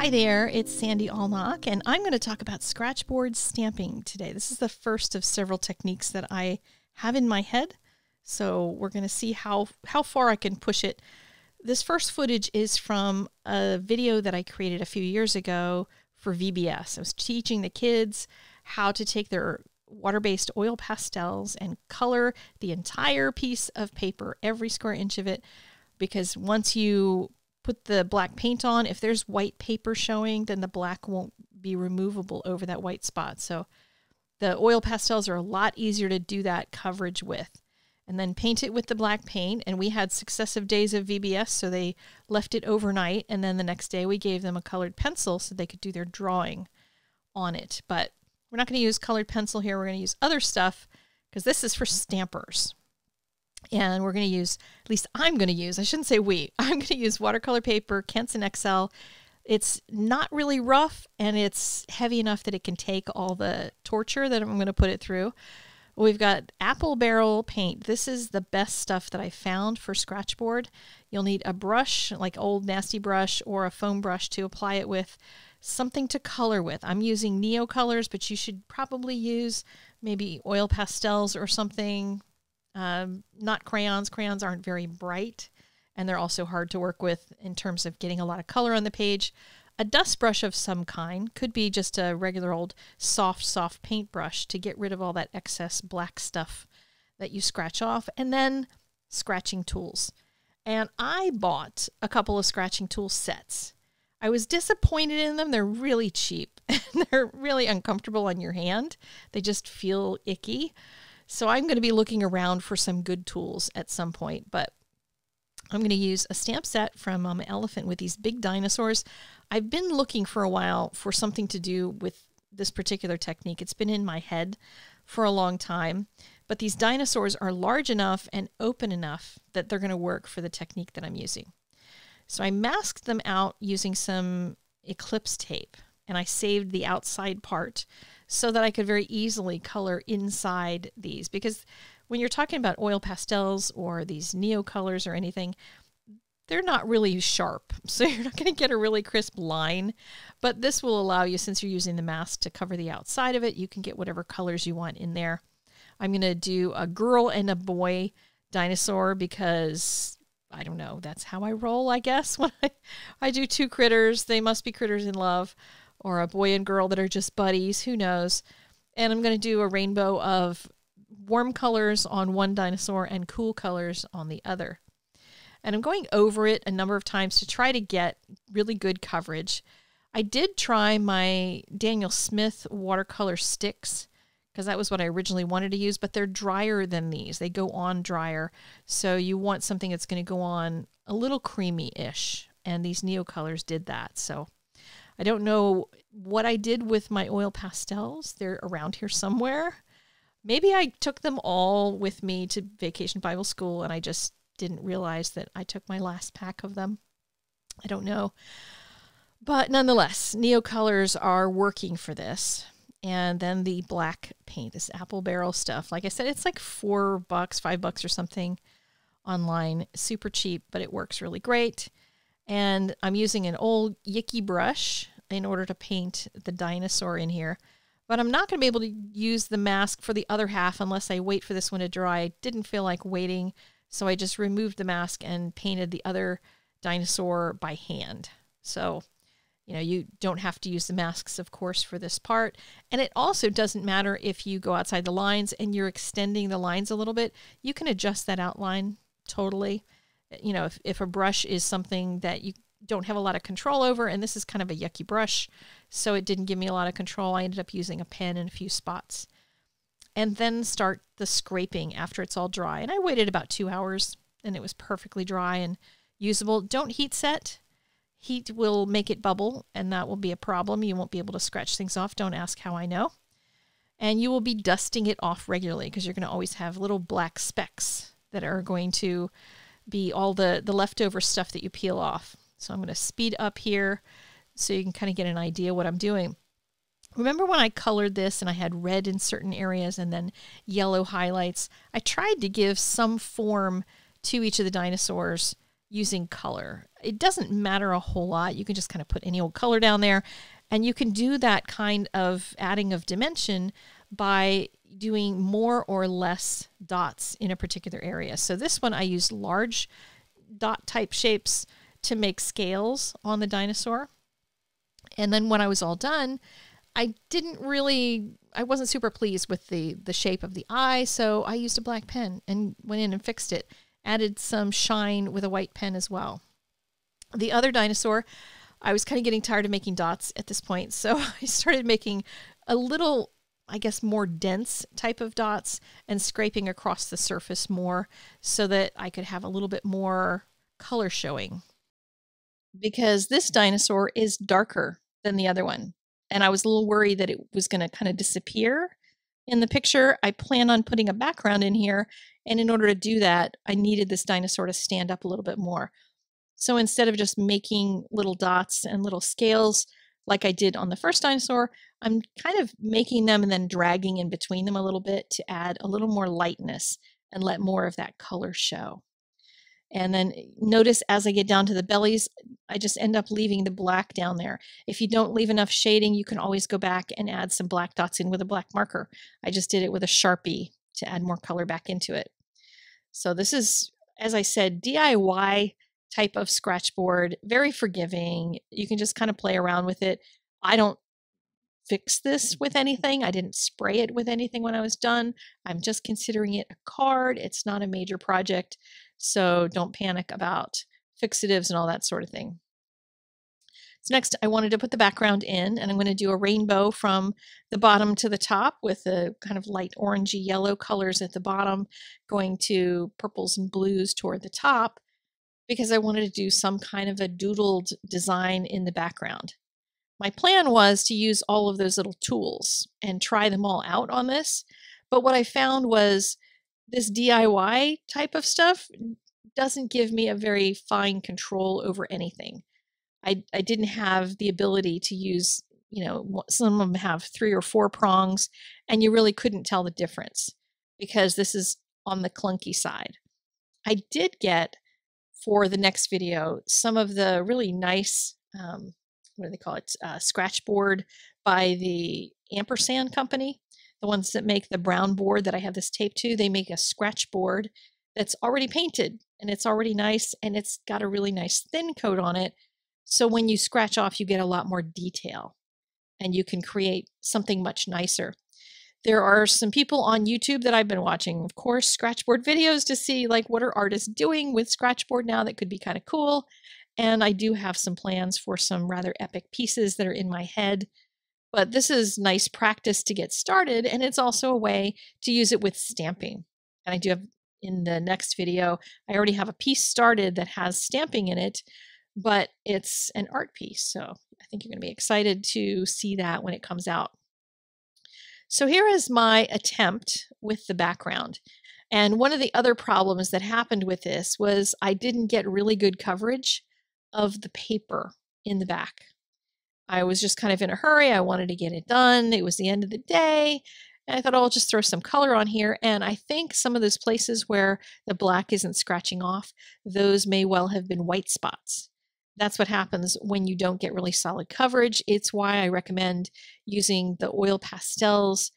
Hi there, it's Sandy Alnock, and I'm going to talk about scratchboard stamping today. This is the first of several techniques that I have in my head, so we're going to see how, how far I can push it. This first footage is from a video that I created a few years ago for VBS. I was teaching the kids how to take their water based oil pastels and color the entire piece of paper, every square inch of it, because once you put the black paint on, if there's white paper showing, then the black won't be removable over that white spot. So the oil pastels are a lot easier to do that coverage with. And then paint it with the black paint. And we had successive days of VBS, so they left it overnight. And then the next day we gave them a colored pencil so they could do their drawing on it. But we're not going to use colored pencil here. We're going to use other stuff because this is for stampers. And we're going to use, at least I'm going to use, I shouldn't say we, I'm going to use watercolor paper, Kenson XL. It's not really rough and it's heavy enough that it can take all the torture that I'm going to put it through. We've got apple barrel paint. This is the best stuff that I found for scratchboard. You'll need a brush, like old nasty brush, or a foam brush to apply it with something to color with. I'm using neo colors, but you should probably use maybe oil pastels or something. Um, not crayons. Crayons aren't very bright and they're also hard to work with in terms of getting a lot of color on the page. A dust brush of some kind could be just a regular old soft, soft paintbrush to get rid of all that excess black stuff that you scratch off. And then scratching tools. And I bought a couple of scratching tool sets I was disappointed in them. They're really cheap. They're really uncomfortable on your hand. They just feel icky. So I'm going to be looking around for some good tools at some point, but I'm going to use a stamp set from um, Elephant with these big dinosaurs. I've been looking for a while for something to do with this particular technique. It's been in my head for a long time, but these dinosaurs are large enough and open enough that they're going to work for the technique that I'm using. So I masked them out using some Eclipse tape and I saved the outside part so that I could very easily color inside these because when you're talking about oil pastels or these neo colors or anything, they're not really sharp. So you're not going to get a really crisp line, but this will allow you, since you're using the mask to cover the outside of it, you can get whatever colors you want in there. I'm going to do a girl and a boy dinosaur because I don't know. That's how I roll, I guess. When I, I do two critters, they must be critters in love, or a boy and girl that are just buddies. Who knows? And I'm going to do a rainbow of warm colors on one dinosaur and cool colors on the other. And I'm going over it a number of times to try to get really good coverage. I did try my Daniel Smith watercolor sticks because that was what I originally wanted to use, but they're drier than these. They go on drier. So you want something that's going to go on a little creamy ish. And these Neo colors did that. So I don't know what I did with my oil pastels. They're around here somewhere. Maybe I took them all with me to vacation Bible school and I just didn't realize that I took my last pack of them. I don't know. But nonetheless, neo colors are working for this and then the black paint, this apple barrel stuff. Like I said, it's like four bucks, five bucks or something online. Super cheap, but it works really great. And I'm using an old Yicky brush in order to paint the dinosaur in here. But I'm not going to be able to use the mask for the other half unless I wait for this one to dry. I didn't feel like waiting, so I just removed the mask and painted the other dinosaur by hand. So you know, you don't have to use the masks, of course, for this part. And it also doesn't matter if you go outside the lines and you're extending the lines a little bit. You can adjust that outline totally. You know, if, if a brush is something that you don't have a lot of control over, and this is kind of a yucky brush, so it didn't give me a lot of control. I ended up using a pen in a few spots. And then start the scraping after it's all dry. And I waited about two hours and it was perfectly dry and usable. Don't heat set Heat will make it bubble, and that will be a problem. You won't be able to scratch things off. Don't ask how I know. And you will be dusting it off regularly because you're going to always have little black specks that are going to be all the, the leftover stuff that you peel off. So I'm going to speed up here so you can kind of get an idea what I'm doing. Remember when I colored this and I had red in certain areas and then yellow highlights? I tried to give some form to each of the dinosaurs using color. It doesn't matter a whole lot. You can just kind of put any old color down there. And you can do that kind of adding of dimension by doing more or less dots in a particular area. So this one I used large dot type shapes to make scales on the dinosaur. And then when I was all done, I didn't really I wasn't super pleased with the the shape of the eye, so I used a black pen and went in and fixed it added some shine with a white pen as well. The other dinosaur, I was kind of getting tired of making dots at this point, so I started making a little, I guess, more dense type of dots and scraping across the surface more so that I could have a little bit more color showing. Because this dinosaur is darker than the other one. And I was a little worried that it was going to kind of disappear in the picture. I plan on putting a background in here. And in order to do that, I needed this dinosaur to stand up a little bit more. So instead of just making little dots and little scales like I did on the first dinosaur, I'm kind of making them and then dragging in between them a little bit to add a little more lightness and let more of that color show. And then eh, notice as I get down to the bellies, I just end up leaving the black down there. If you don't leave enough shading, you can always go back and add some black dots in with a black marker. I just did it with a Sharpie to add more color back into it. So this is, as I said, DIY type of scratchboard, very forgiving. You can just kind of play around with it. I don't fix this with anything. I didn't spray it with anything when I was done. I'm just considering it a card. It's not a major project. So don't panic about fixatives and all that sort of thing. So next I wanted to put the background in and I'm going to do a rainbow from the bottom to the top with the kind of light orangey yellow colors at the bottom going to purples and blues toward the top because I wanted to do some kind of a doodled design in the background my plan was to use all of those little tools and try them all out on this. But what I found was this DIY type of stuff doesn't give me a very fine control over anything. I, I didn't have the ability to use, you know, some of them have three or four prongs, and you really couldn't tell the difference because this is on the clunky side. I did get for the next video some of the really nice um, what do they call it uh, scratch board by the ampersand company the ones that make the brown board that i have this tape to they make a scratch board that's already painted and it's already nice and it's got a really nice thin coat on it so when you scratch off you get a lot more detail and you can create something much nicer there are some people on YouTube that I've been watching, of course, scratchboard videos to see like what are artists doing with scratchboard now that could be kind of cool. And I do have some plans for some rather epic pieces that are in my head. But this is nice practice to get started, and it's also a way to use it with stamping. And I do have in the next video, I already have a piece started that has stamping in it, but it's an art piece. So I think you're going to be excited to see that when it comes out. So here is my attempt with the background. And one of the other problems that happened with this was I didn't get really good coverage of the paper in the back. I was just kind of in a hurry. I wanted to get it done. It was the end of the day. And I thought, oh, I'll just throw some color on here. And I think some of those places where the black isn't scratching off, those may well have been white spots. That's what happens when you don't get really solid coverage. It's why I recommend using the oil pastels,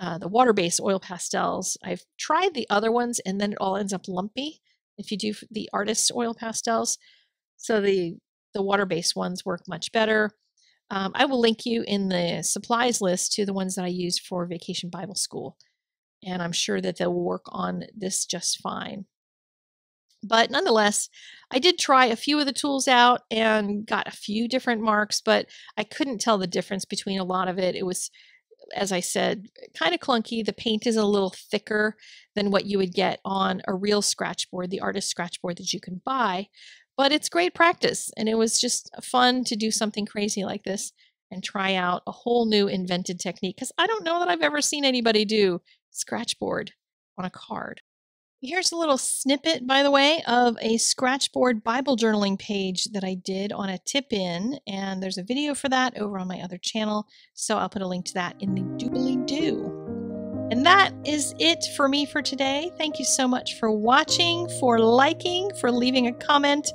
uh, the water-based oil pastels. I've tried the other ones and then it all ends up lumpy. If you do the artist's oil pastels, so the the water based ones work much better. Um, I will link you in the supplies list to the ones that I use for Vacation Bible School, and I'm sure that they'll work on this just fine. But nonetheless, I did try a few of the tools out and got a few different marks, but I couldn't tell the difference between a lot of it. It was, as I said, kind of clunky. The paint is a little thicker than what you would get on a real scratch board, the artist scratch board that you can buy. But it's great practice. And it was just fun to do something crazy like this and try out a whole new invented technique because I don't know that I've ever seen anybody do scratchboard on a card. Here's a little snippet, by the way, of a scratchboard Bible journaling page that I did on a tip in, and there's a video for that over on my other channel, so I'll put a link to that in the doobly doo. And that is it for me for today. Thank you so much for watching, for liking, for leaving a comment,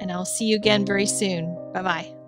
and I'll see you again very soon. Bye bye.